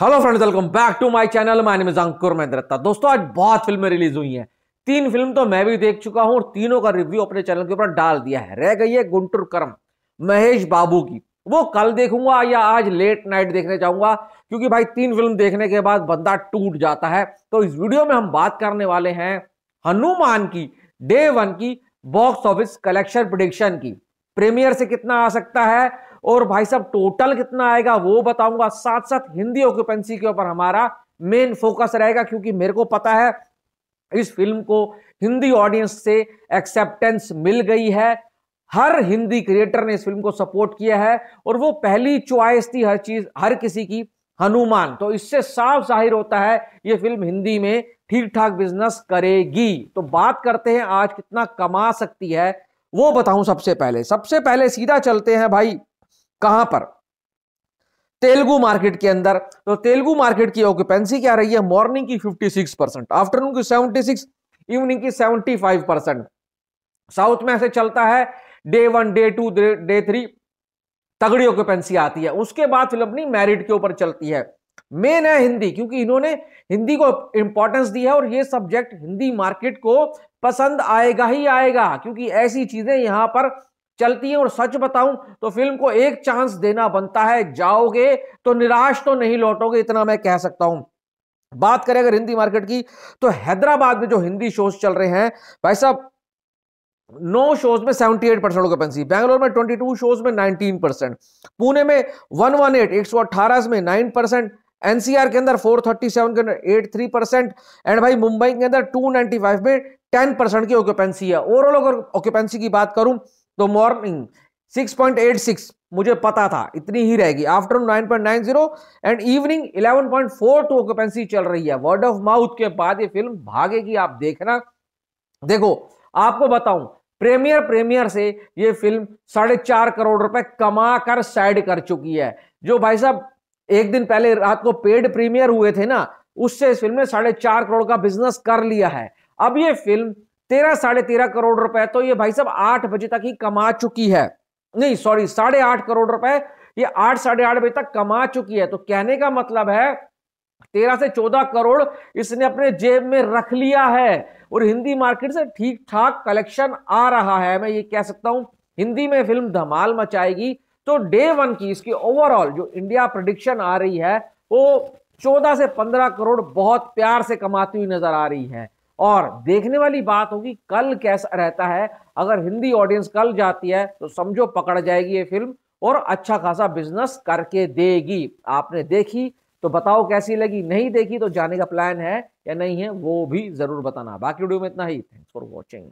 hello friends welcome back to my channel my name is Ankur Mahendrata दोस्तों आज बहुत फिल्में रिलीज हुई हैं तीन फिल्म तो मैं भी देख चुका हूं और तीनों का रिव्यू अपने चैनल के ऊपर डाल दिया है रह गई है गुंटुर करम महेश बाबू की वो कल देखूंगा या आज लेट नाइट देखने जाऊंगा क्योंकि भाई तीन फिल्म देखने के बाद बंदा टूट जाता है तो इस वीडियो में हम बात करने वाले हैं हनुमान की डे वन की बॉक्स ऑफिस कलेक्शन प्रोडिक्शन की प्रीमियर से कितना आ सकता है और भाई साहब टोटल कितना आएगा वो बताऊंगा साथ साथ हिंदी ऑक्यूपेंसी के ऊपर हमारा मेन फोकस रहेगा क्योंकि मेरे को पता है इस फिल्म को हिंदी ऑडियंस से एक्सेप्टेंस मिल गई है हर हिंदी क्रिएटर ने इस फिल्म को सपोर्ट किया है और वो पहली चॉइस थी हर चीज हर किसी की हनुमान तो इससे साफ जाहिर होता है ये फिल्म हिंदी में ठीक ठाक बिजनेस करेगी तो बात करते हैं आज कितना कमा सकती है वो बताऊं सबसे पहले सबसे पहले सीधा चलते हैं भाई कहां पर तेलुगु मार्केट के अंदर तो तेलुगु मार्केट की ऑक्यूपेंसी क्या रही है मॉर्निंग की 56 परसेंट आफ्टरनून की 76 इवनिंग की 75 परसेंट साउथ में ऐसे चलता है day one day two day three तगड़ी ऑक्यूपेंसी आती है उसके बाद फिल्म अपनी मैरिट के ऊपर चलती है मेन है हिंदी क्योंकि इन्होंने हिंदी को इंपॉर्टेंस दी है और ये सब्जेक्ट हिंदी मार्केट को पसंद आएगा ही आएगा क्योंकि ऐसी चीजें यहां पर चलती है और सच बताऊं तो फिल्म को एक चांस देना बनता है जाओगे तो निराश तो नहीं लौटोगे इतना मैं कह सकता हूं बात करें अगर हिंदी मार्केट की तो हैदराबाद में जो हिंदी शोज चल रहे हैं भाई साहब नौ शोज में seventy eight percent occupancy Bangalore में ट्वेंटी टू शोज में नाइनटीन परसेंट पुणे में वन वन एट सौ अट्ठारह में नाइन परसेंट एनसीआर के अंदर फोर थर्टी सेवन के अंदर एट थ्री परसेंट एंड भाई मुंबई के अंदर टू फाइव में टेन परसेंट की ऑक्यूपेंसी है ओवरऑल अगर ऑक्यूपेंसी की बात करूं तो मॉर्निंग 6.86 मुझे पता था इतनी ही रहेगी आफ्टरनून 9.90 एंड इवनिंग 11.42 ऑक्यूपेंसी चल रही है वर्ड ऑफ माउथ के बाद ये फिल्म भागेगी आप देखना देखो आपको बताऊं प्रीमियर प्रीमियर से ये फिल्म साढ़े चार करोड़ रुपए कमा कर साइड कर चुकी है जो भाई साहब एक दिन पहले रात को पेड प्रीमियर हुए थे ना उससे इस फिल्म ने साढ़े चार करोड़ का बिजनेस कर लिया है अब ये फिल्म तेरह साढ़े तेरह करोड़ रुपए तो ये भाई साहब आठ बजे तक ही कमा चुकी है नहीं सॉरी साढ़े आठ करोड़ रुपए ये आठ साढ़े आठ बजे तक कमा चुकी है तो कहने का मतलब है तेरह से चौदह करोड़ इसने अपने जेब में रख लिया है और हिंदी मार्केट से ठीक ठाक कलेक्शन आ रहा है मैं ये कह सकता हूं हिंदी में फिल्म धमाल मचाएगी तो डे वन की इसकी ओवरऑल जो इंडिया प्रोडिक्शन आ रही है वो चौदह से पंद्रह करोड़ बहुत प्यार से कमाती हुई नजर आ रही है और देखने वाली बात होगी कल कैसा रहता है अगर हिंदी ऑडियंस कल जाती है तो समझो पकड़ जाएगी ये फिल्म और अच्छा खासा बिजनेस करके देगी आपने देखी तो बताओ कैसी लगी नहीं देखी तो जाने का प्लान है या नहीं है वो भी जरूर बताना बाकी वीडियो में इतना ही थैंक्स फॉर वॉचिंग